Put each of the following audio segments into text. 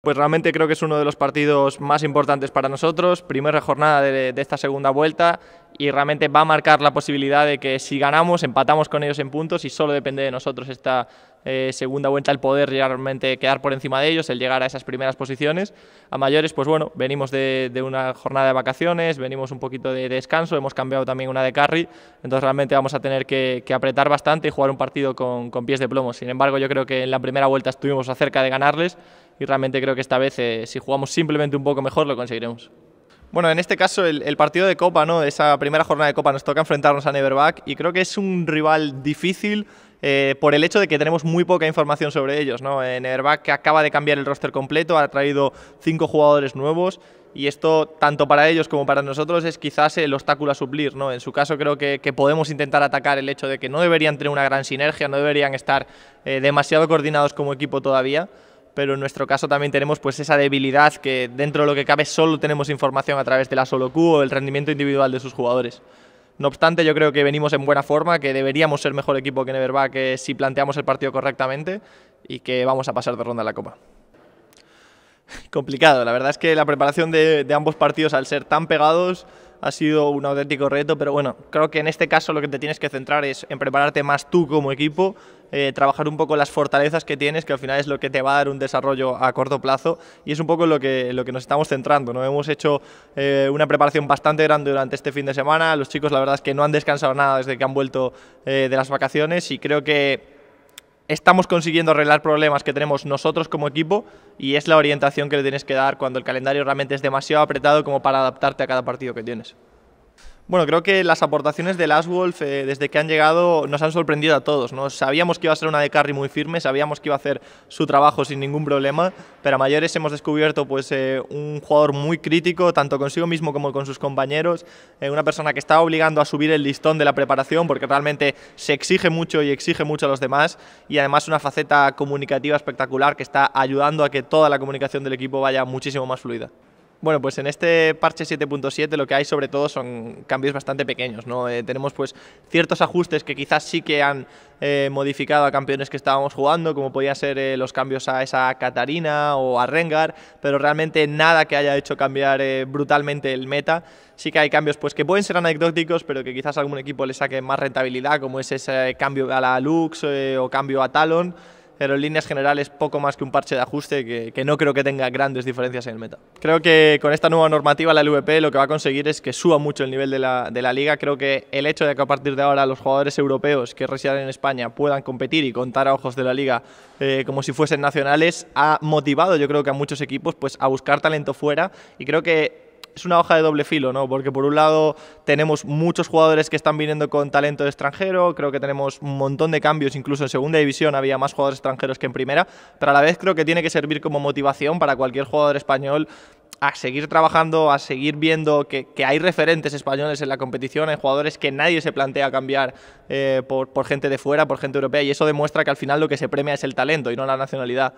Pues realmente creo que es uno de los partidos más importantes para nosotros, primera jornada de, esta segunda vuelta y realmente va a marcar la posibilidad de que si ganamos empatamos con ellos en puntos y solo depende de nosotros esta eh, segunda vuelta el poder realmente quedar por encima de ellos, el llegar a esas primeras posiciones. A mayores, pues bueno, venimos de, una jornada de vacaciones, venimos un poquito de, descanso, hemos cambiado también una de carry, entonces realmente vamos a tener que, apretar bastante y jugar un partido con, pies de plomo. Sin embargo, yo creo que en la primera vuelta estuvimos cerca de ganarles y realmente creo que esta vez, eh, si jugamos simplemente un poco mejor, lo conseguiremos. Bueno, en este caso el, partido de Copa, ¿no? Esa primera jornada de Copa nos toca enfrentarnos a Neverback y creo que es un rival difícil, eh, por el hecho de que tenemos muy poca información sobre ellos. ¿no? que eh, acaba de cambiar el roster completo, ha traído cinco jugadores nuevos y esto, tanto para ellos como para nosotros, es quizás el obstáculo a suplir. En su caso, creo que, podemos intentar atacar el hecho de que no deberían tener una gran sinergia, no deberían estar eh, demasiado coordinados como equipo todavía pero en nuestro caso también tenemos pues esa debilidad que dentro de lo que cabe solo tenemos información a través de la solo Q o el rendimiento individual de sus jugadores. No obstante, yo creo que venimos en buena forma, que deberíamos ser mejor equipo que Neverback que eh, si planteamos el partido correctamente y que vamos a pasar de ronda en la Copa. Complicado, la verdad es que la preparación de ambos partidos al ser tan pegados ha sido un auténtico reto, pero bueno, creo que en este caso lo que te tienes que centrar es en prepararte más tú como equipo, eh, trabajar un poco las fortalezas que tienes, que al final es lo que te va a dar un desarrollo a corto plazo y es un poco lo que, lo que nos estamos centrando. ¿no? Hemos hecho eh, una preparación bastante grande durante este fin de semana, los chicos la verdad es que no han descansado nada desde que han vuelto eh, de las vacaciones y creo que estamos consiguiendo arreglar problemas que tenemos nosotros como equipo y es la orientación que le tienes que dar cuando el calendario realmente es demasiado apretado como para adaptarte a cada partido que tienes. Bueno, creo que las aportaciones de Last Wolf eh, desde que han llegado nos han sorprendido a todos. ¿no? Sabíamos que iba a ser una de carry muy firme, sabíamos que iba a hacer su trabajo sin ningún problema, pero a mayores hemos descubierto pues, eh, un jugador muy crítico, tanto consigo mismo como con sus compañeros, eh, una persona que está obligando a subir el listón de la preparación porque realmente se exige mucho y exige mucho a los demás y además una faceta comunicativa espectacular que está ayudando a que toda la comunicación del equipo vaya muchísimo más fluida. Bueno, pues en este parche 7.7 lo que hay sobre todo son cambios bastante pequeños. ¿no? Eh, tenemos pues ciertos ajustes que quizás sí que han eh, modificado a campeones que estábamos jugando, como podían ser eh, los cambios a esa Katarina o a Rengar, pero realmente nada que haya hecho cambiar brutalmente el meta. Sí que hay cambios pues que pueden ser anecdóticos, pero que quizás algún equipo le saque más rentabilidad, como es ese cambio a la Lux o cambio a Talon pero en líneas generales poco más que un parche de ajuste que, no creo que tenga grandes diferencias en el meta. Creo que con esta nueva normativa la LVP lo que va a conseguir es que suba mucho el nivel de la, liga. Creo que el hecho de que a partir de ahora los jugadores europeos que residen en España puedan competir y contar a ojos de la liga eh, como si fuesen nacionales ha motivado yo creo que a muchos equipos pues, a buscar talento fuera y creo que es una hoja de doble filo, ¿no? Porque por un lado tenemos muchos jugadores que están viniendo con talento extranjero, creo que tenemos un montón de cambios, incluso en segunda división había más jugadores extranjeros que en primera, pero a la vez creo que tiene que servir como motivación para cualquier jugador español a seguir trabajando, a seguir viendo que, hay referentes españoles en la competición, hay jugadores que nadie se plantea cambiar eh, por gente de fuera, por gente europea, y eso demuestra que al final lo que se premia es el talento y no la nacionalidad.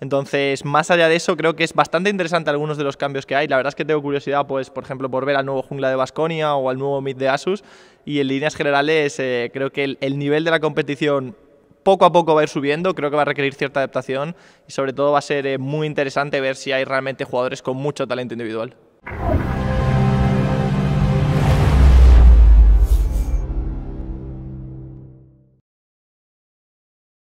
Entonces, más allá de eso, creo que es bastante interesante algunos de los cambios que hay. La verdad es que tengo curiosidad, pues, por ejemplo, por ver al nuevo jungla de Basconia o al nuevo mid de Asus. Y en líneas generales, eh, creo que el, nivel de la competición poco a poco va a ir subiendo, creo que va a requerir cierta adaptación y sobre todo va a ser eh, muy interesante ver si hay realmente jugadores con mucho talento individual.